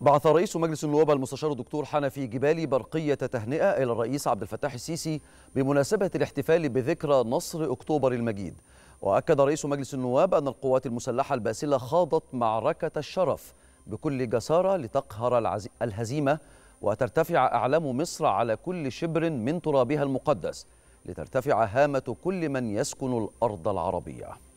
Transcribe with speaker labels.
Speaker 1: بعث رئيس مجلس النواب المستشار الدكتور حنفي جبالي برقية تهنئة إلى الرئيس عبد الفتاح السيسي بمناسبة الاحتفال بذكرى نصر أكتوبر المجيد وأكد رئيس مجلس النواب أن القوات المسلحة الباسلة خاضت معركة الشرف بكل جسارة لتقهر الهزيمة وترتفع أعلام مصر على كل شبر من ترابها المقدس لترتفع هامة كل من يسكن الأرض العربية